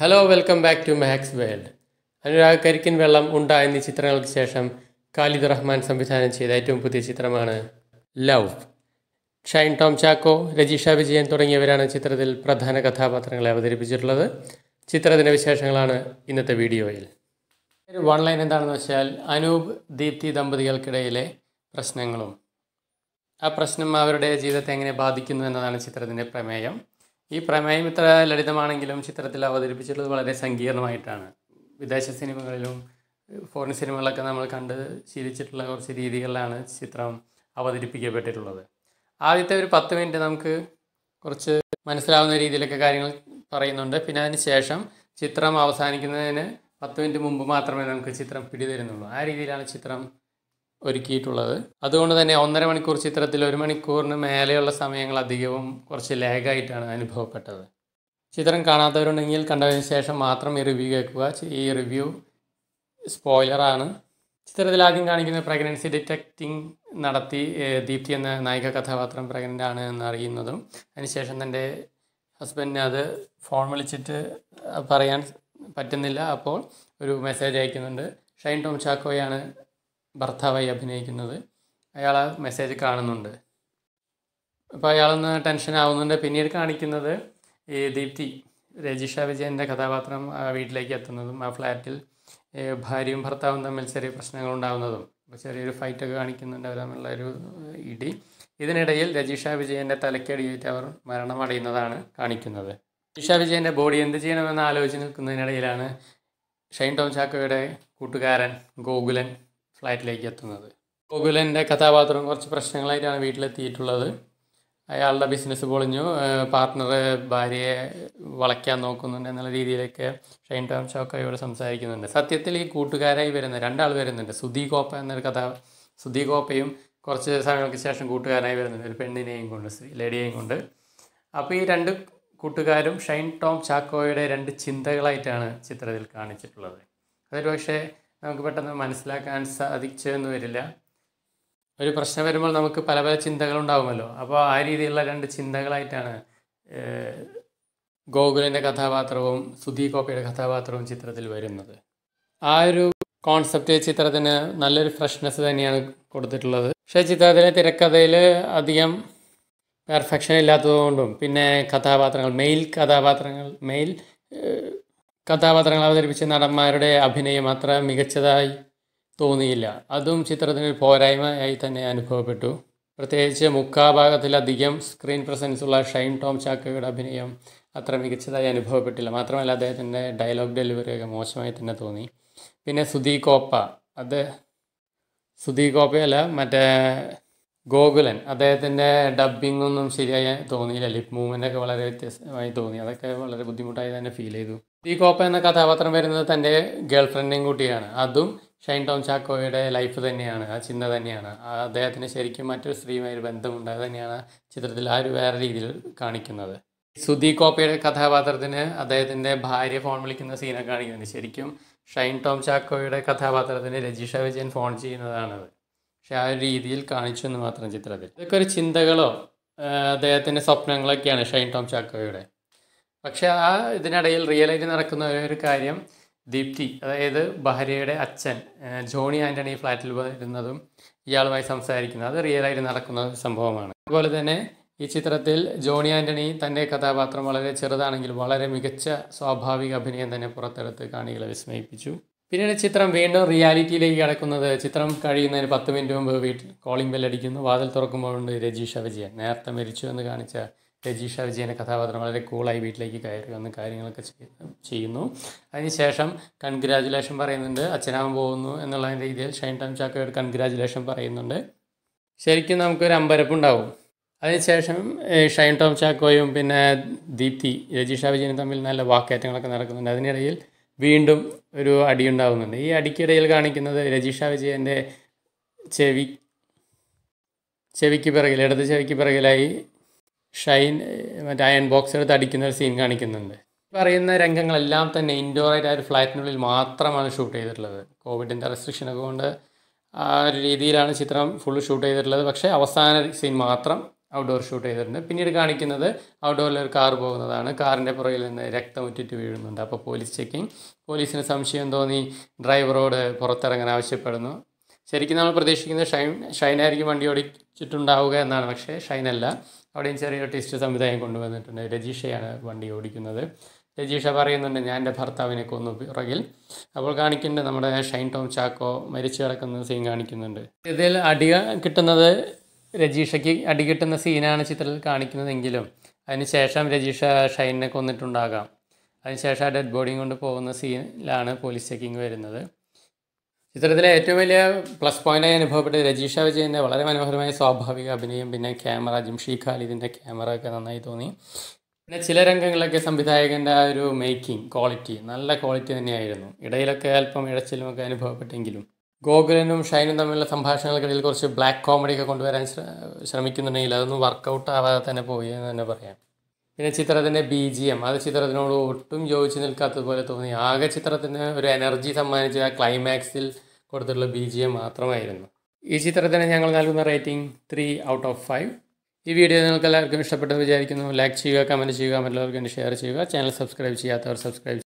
hello welcome back to max world Anurag Karikkin Vellam Unda എന്നീ ചിത്രങ്ങൾക്ക് ശേഷം ഖാലിദ് റഹ്മാൻ സംവിധാനം ചെയ്ത ഏറ്റവും പുതിയ ചിത്രമാണ് ലവ് ഷൈൻ ടോം ചാക്കോ രജീഷ വിജയൻ തുടങ്ങിയവരാണ് ചിത്രത്തിൽ പ്രധാന കഥാപാത്രങ്ങളെ അവതരിപ്പിച്ചിട്ടുള്ളത് ചിത്രത്തിൻ്റെ വിശേഷങ്ങളാണ് ഇന്നത്തെ വീഡിയോയിൽ ഒരു വൺ ലൈൻ എന്താണെന്ന് വെച്ചാൽ അനൂപ് ദീപ്തി ദമ്പതികൾക്കിടയിലെ പ്രശ്നങ്ങളും ആ പ്രശ്നം അവരുടെ ജീവിതത്തെ എങ്ങനെ ബാധിക്കുന്നു എന്നതാണ് ചിത്രത്തിൻ്റെ പ്രമേയം ഈ പ്രമേയം ഇത്ര ലളിതമാണെങ്കിലും ചിത്രത്തിൽ അവതരിപ്പിച്ചിട്ടുള്ളത് വളരെ സങ്കീർണമായിട്ടാണ് വിദേശ സിനിമകളിലും ഫോറിൻ സിനിമകളിലൊക്കെ നമ്മൾ കണ്ട് ശീലിച്ചിട്ടുള്ള കുറച്ച് രീതികളിലാണ് ചിത്രം അവതരിപ്പിക്കപ്പെട്ടിട്ടുള്ളത് ആദ്യത്തെ ഒരു പത്ത് മിനിറ്റ് നമുക്ക് കുറച്ച് മനസ്സിലാവുന്ന രീതിയിലൊക്കെ കാര്യങ്ങൾ പറയുന്നുണ്ട് പിന്നെ അതിന് ശേഷം ചിത്രം അവസാനിക്കുന്നതിന് പത്ത് മിനിറ്റ് മുമ്പ് മാത്രമേ നമുക്ക് ചിത്രം പിടിതരുന്നുള്ളൂ ആ രീതിയിലാണ് ചിത്രം ഒരുക്കിയിട്ടുള്ളത് അതുകൊണ്ട് തന്നെ ഒന്നര മണിക്കൂർ ചിത്രത്തിൽ ഒരു മണിക്കൂറിന് മേലെയുള്ള സമയങ്ങൾ അധികവും കുറച്ച് ലാഗായിട്ടാണ് അനുഭവപ്പെട്ടത് ചിത്രം കാണാത്തവരുണ്ടെങ്കിൽ കണ്ടതിന് ശേഷം മാത്രം ഈ റിവ്യൂ കേൾക്കുക ഈ റിവ്യൂ സ്പോയിലറാണ് ചിത്രത്തിൽ ആദ്യം കാണിക്കുന്ന പ്രഗ്നൻസി ഡിറ്റക്റ്റിംഗ് നടത്തി ദീപ്തി എന്ന നായിക കഥാപാത്രം പ്രഗ്നൻ്റ് ആണ് എന്ന് അറിയുന്നതും അതിനുശേഷം തൻ്റെ ഹസ്ബൻഡിനെ അത് ഫോൺ വിളിച്ചിട്ട് പറയാൻ പറ്റുന്നില്ല അപ്പോൾ ഒരു മെസ്സേജ് അയക്കുന്നുണ്ട് ഷൈൻ ടോം ചാക്കോയാണ് ഭർത്താവായി അഭിനയിക്കുന്നത് അയാൾ ആ മെസ്സേജ് കാണുന്നുണ്ട് അപ്പോൾ അയാളൊന്ന് ടെൻഷൻ ആവുന്നുണ്ട് പിന്നീട് കാണിക്കുന്നത് ഈ ദീപ്തി രജിഷ വിജയൻ്റെ കഥാപാത്രം വീട്ടിലേക്ക് എത്തുന്നതും ആ ഫ്ലാറ്റിൽ ഭാര്യയും ഭർത്താവും തമ്മിൽ ചെറിയ പ്രശ്നങ്ങൾ ഉണ്ടാകുന്നതും ചെറിയൊരു ഫൈറ്റൊക്കെ കാണിക്കുന്നുണ്ട് അവർ ഒരു ഇടി ഇതിനിടയിൽ രജിഷ വിജയൻ്റെ തലക്കടിയേറ്റ് അവർ മരണമടയുന്നതാണ് കാണിക്കുന്നത് രജിഷ വിജയൻ്റെ ബോഡി എന്ത് ചെയ്യണമെന്ന് ആലോചിച്ച് നിൽക്കുന്നതിനിടയിലാണ് ഷൈൻ ടോം ചാക്കോയുടെ കൂട്ടുകാരൻ ഗോകുലൻ ഫ്ലാറ്റിലേക്ക് എത്തുന്നത് ഗോകുലൻ്റെ കഥാപാത്രം കുറച്ച് പ്രശ്നങ്ങളായിട്ടാണ് വീട്ടിലെത്തിയിട്ടുള്ളത് അയാളുടെ ബിസിനസ് പൊളിഞ്ഞു പാർട്ട്ണർ ഭാര്യയെ വളയ്ക്കാൻ നോക്കുന്നുണ്ട് എന്നുള്ള രീതിയിലൊക്കെ ഷൈൻ ടോം ചോക്ക ഇവർ സംസാരിക്കുന്നുണ്ട് സത്യത്തിൽ ഈ കൂട്ടുകാരായി വരുന്ന രണ്ടാൾ വരുന്നുണ്ട് സുധി എന്നൊരു കഥ സുധി കുറച്ച് സമയങ്ങൾക്ക് ശേഷം കൂട്ടുകാരായി വരുന്നുണ്ട് ഒരു പെണ്ണിനെയും കൊണ്ട് ലേഡിയെയും കൊണ്ട് അപ്പോൾ ഈ രണ്ട് കൂട്ടുകാരും ഷൈൻ ടോം ചാക്കോയുടെ രണ്ട് ചിന്തകളായിട്ടാണ് ചിത്രത്തിൽ കാണിച്ചിട്ടുള്ളത് അതൊരു പക്ഷേ നമുക്ക് പെട്ടെന്ന് മനസ്സിലാക്കാൻ സാധിച്ചെന്ന് വരില്ല ഒരു പ്രശ്നം വരുമ്പോൾ നമുക്ക് പല പല ചിന്തകളുണ്ടാവുമല്ലോ അപ്പോൾ ആ രീതിയിലുള്ള രണ്ട് ചിന്തകളായിട്ടാണ് ഗോകുലിൻ്റെ കഥാപാത്രവും സുധി കോപ്പയുടെ കഥാപാത്രവും ചിത്രത്തിൽ വരുന്നത് ആ ഒരു കോൺസെപ്റ്റ് ചിത്രത്തിന് നല്ലൊരു ഫ്രഷ്നെസ് തന്നെയാണ് കൊടുത്തിട്ടുള്ളത് പക്ഷേ ചിത്രത്തിലെ തിരക്കഥയിൽ അധികം പെർഫെക്ഷൻ ഇല്ലാത്തതുകൊണ്ടും പിന്നെ കഥാപാത്രങ്ങൾ മെയിൽ കഥാപാത്രങ്ങൾ മെയിൽ കഥാപാത്രങ്ങൾ അവതരിപ്പിച്ച നടന്മാരുടെ അഭിനയം അത്ര മികച്ചതായി തോന്നിയില്ല അതും ചിത്രത്തിന് പോരായ്മയായി തന്നെ അനുഭവപ്പെട്ടു പ്രത്യേകിച്ച് മുക്കാഭാഗത്തിലധികം സ്ക്രീൻ പ്രസൻസ് ഉള്ള ഷൈൻ ടോം ചാക്കയുടെ അഭിനയം അത്ര മികച്ചതായി അനുഭവപ്പെട്ടില്ല മാത്രമല്ല അദ്ദേഹത്തിൻ്റെ ഡയലോഗ് ഒക്കെ മോശമായി തന്നെ തോന്നി പിന്നെ സുധി കോപ്പ അത് സുധി കോപ്പയല്ല മറ്റേ ഗോകുലൻ അദ്ദേഹത്തിൻ്റെ ഡബ്ബിംഗ് ഒന്നും ശരിയായി തോന്നിയില്ല ലിപ് മൂവ്മെൻ്റ് ഒക്കെ വളരെ വ്യത്യസ്തമായി തോന്നി അതൊക്കെ വളരെ ബുദ്ധിമുട്ടായി തന്നെ ഫീൽ ചെയ്തു ഈ കോപ്പ എന്ന കഥാപാത്രം വരുന്നത് തൻ്റെ ഗേൾഫ്രണ്ടിനെയും കൂട്ടിയാണ് അതും ഷൈൻ ടോം ചാക്കോയുടെ ലൈഫ് തന്നെയാണ് ആ ചിന്ത തന്നെയാണ് അദ്ദേഹത്തിന് ശരിക്കും മറ്റൊരു സ്ത്രീയുമായി ബന്ധമുണ്ടായത് തന്നെയാണ് ചിത്രത്തിൽ ആ ഒരു വേറെ രീതിയിൽ കാണിക്കുന്നത് സുധി കോപ്പയുടെ കഥാപാത്രത്തിന് അദ്ദേഹത്തിൻ്റെ ഭാര്യ ഫോൺ വിളിക്കുന്ന സീനെ കാണിക്കുന്നത് ശരിക്കും ഷൈൻ ടോം ചാക്കോയുടെ കഥാപാത്രത്തിന് രജിഷ വിജയൻ ഫോൺ ചെയ്യുന്നതാണത് പക്ഷെ ആ ഒരു രീതിയിൽ കാണിച്ചു എന്ന് മാത്രം ചിത്രത്തിൽ ഇതൊക്കെ ഒരു ചിന്തകളോ അദ്ദേഹത്തിൻ്റെ സ്വപ്നങ്ങളൊക്കെയാണ് ഷൈൻ ടോം ചാക്കോയുടെ പക്ഷേ ആ ഇതിനിടയിൽ റിയലൈസ് നടക്കുന്ന ഒരു കാര്യം ദീപ്തി അതായത് ഭാര്യയുടെ അച്ഛൻ ജോണി ആൻ്റണി ഫ്ലാറ്റിൽ വരുന്നതും ഇയാളുമായി സംസാരിക്കുന്നത് അത് റിയലായിട്ട് നടക്കുന്ന ഒരു സംഭവമാണ് അതുപോലെ തന്നെ ഈ ചിത്രത്തിൽ ജോണി ആൻ്റണി തൻ്റെ കഥാപാത്രം വളരെ ചെറുതാണെങ്കിൽ വളരെ മികച്ച സ്വാഭാവിക അഭിനയം തന്നെ പുറത്തെടുത്ത് കാണികളെ വിസ്മയിപ്പിച്ചു പിന്നീട് ചിത്രം വീണ്ടും റിയാലിറ്റിയിലേക്ക് കിടക്കുന്നത് ചിത്രം കഴിയുന്നതിന് പത്ത് മിനിറ്റ് മുമ്പ് വീട്ടിൽ കോളിംഗ് ബെല്ലടിക്കുന്നു വാതിൽ തുറക്കുമ്പോഴുണ്ട് രജീഷ് അവജിയ നേരത്തെ മരിച്ചു എന്ന് കാണിച്ച രജീഷ വിജയൻ്റെ കഥാപാത്രം വളരെ കൂളായി വീട്ടിലേക്ക് കയറി വന്ന് കാര്യങ്ങളൊക്കെ ചെയ്യുന്നു അതിനുശേഷം കൺഗ്രാജുലേഷൻ പറയുന്നുണ്ട് അച്ഛനാമൻ പോകുന്നു എന്നുള്ള രീതിയിൽ ഷൈൻ ടൈം ചാക്കോയോട് കൺഗ്രാജുലേഷൻ പറയുന്നുണ്ട് ശരിക്കും നമുക്കൊരു അമ്പരപ്പുണ്ടാവും അതിനുശേഷം ഷൈൻ ടോം ചാക്കോയും പിന്നെ ദീപ്തി രജീഷ വിജയനും തമ്മിൽ നല്ല വാക്കേറ്റങ്ങളൊക്കെ നടക്കുന്നുണ്ട് അതിനിടയിൽ വീണ്ടും ഒരു അടി ഉണ്ടാകുന്നുണ്ട് ഈ അടിക്കിടയിൽ കാണിക്കുന്നത് രജീഷ വിജയൻ്റെ ചെവി ചെവിക്ക് പിറകിൽ ഇടത് ചെവിക്ക് പിറകിലായി ഷൈൻ മറ്റേ അയൺ ബോക്സ് എടുത്ത് അടിക്കുന്ന ഒരു സീൻ കാണിക്കുന്നുണ്ട് പറയുന്ന രംഗങ്ങളെല്ലാം തന്നെ ഇൻഡോർ ആയിട്ട് ആ ഒരു ഫ്ലാറ്റിനുള്ളിൽ മാത്രമാണ് ഷൂട്ട് ചെയ്തിട്ടുള്ളത് കോവിഡിൻ്റെ റെസ്ട്രിക്ഷനൊക്കെ കൊണ്ട് ആ ഒരു രീതിയിലാണ് ചിത്രം ഫുൾ ഷൂട്ട് ചെയ്തിട്ടുള്ളത് പക്ഷേ അവസാന സീൻ മാത്രം ഔട്ട്ഡോർ ഷൂട്ട് ചെയ്തിട്ടുണ്ട് പിന്നീട് കാണിക്കുന്നത് ഔട്ട്ഡോറിൽ ഒരു കാർ പോകുന്നതാണ് കാറിൻ്റെ പുറകിൽ നിന്ന് രക്തം ഉറ്റിട്ട് വീഴുന്നുണ്ട് അപ്പോൾ പോലീസ് ചെക്കിങ് പോലീസിന് സംശയം തോന്നി ഡ്രൈവറോട് പുറത്തിറങ്ങാൻ ആവശ്യപ്പെടുന്നു ശരിക്കും നമ്മൾ പ്രതീക്ഷിക്കുന്നത് ഷൈൻ ഷൈനായിരിക്കും വണ്ടി ഓടിച്ചിട്ടുണ്ടാവുക എന്നാണ് പക്ഷേ ഷൈനല്ല അവിടെയും ചെറിയൊരു ടെസ്റ്റ് സംവിധാനം കൊണ്ടുവന്നിട്ടുണ്ട് രജീഷയാണ് വണ്ടി ഓടിക്കുന്നത് രജീഷ പറയുന്നുണ്ട് ഞാൻ എൻ്റെ ഭർത്താവിനെ കൊന്നു പിറകിൽ അപ്പോൾ കാണിക്കുന്നുണ്ട് നമ്മുടെ ഷൈൻ ടോം ചാക്കോ മരിച്ചു കിടക്കുന്ന സീൻ കാണിക്കുന്നുണ്ട് ഇതിൽ അടി കിട്ടുന്നത് രജീഷയ്ക്ക് അടി കിട്ടുന്ന സീനാണ് ചിത്രത്തിൽ കാണിക്കുന്നതെങ്കിലും അതിനുശേഷം രജീഷ ഷൈനെ കൊന്നിട്ടുണ്ടാകാം അതിനുശേഷം ആ ഡെഡ് ബോഡിയും കൊണ്ട് പോകുന്ന സീനിലാണ് പോലീസ് ചെക്കിങ് വരുന്നത് ചിത്രത്തിലെ ഏറ്റവും വലിയ പ്ലസ് പോയിൻ്റായി അനുഭവപ്പെട്ട രജീഷ വിജയൻ്റെ വളരെ മനോഹരമായ സ്വാഭാവിക അഭിനയം പിന്നെ ക്യാമറ ജിംഷി ഖാലിദിൻ്റെ ക്യാമറ ഒക്കെ നന്നായി തോന്നി പിന്നെ ചില രംഗങ്ങളിലൊക്കെ സംവിധായകൻ്റെ ആ ഒരു മേക്കിംഗ് ക്വാളിറ്റി നല്ല ക്വാളിറ്റി തന്നെയായിരുന്നു ഇടയിലൊക്കെ അല്പം ഒക്കെ അനുഭവപ്പെട്ടെങ്കിലും ഗോകുലനും ഷൈനും തമ്മിലുള്ള സംഭാഷണങ്ങൾക്കിടയിൽ കുറച്ച് ബ്ലാക്ക് കോമഡി ഒക്കെ കൊണ്ടുവരാൻ ശ്രമിക്കുന്നുണ്ടെങ്കിൽ അതൊന്നും വർക്കൗട്ട് ആവാതെ തന്നെ പോയി എന്ന് തന്നെ പറയാം പിന്നെ ചിത്രത്തിൻ്റെ ബി ജി എം അത് ചിത്രത്തിനോട് ഒട്ടും യോജിച്ച് നിൽക്കാത്തതുപോലെ തോന്നി ആകെ ചിത്രത്തിന് ഒരു എനർജി സമ്മാനിച്ച ആ ക്ലൈമാക്സിൽ കൊടുത്തിട്ടുള്ള ബി ജി എം മാത്രമായിരുന്നു ഈ ചിത്രത്തിന് ഞങ്ങൾ നൽകുന്ന rating three out of five ഈ വീഡിയോ നിങ്ങൾക്ക് എല്ലാവർക്കും ഇഷ്ടപ്പെട്ടെന്ന് വിചാരിക്കുന്നു ലൈക്ക് ചെയ്യുക കമൻറ്റ് ചെയ്യുക മറ്റുള്ളവർക്ക് ഷെയർ ചെയ്യുക ചാനൽ സബ്സ്ക്രൈബ് ചെയ്യാത്തവർ സബ്സ്ക്രൈബ്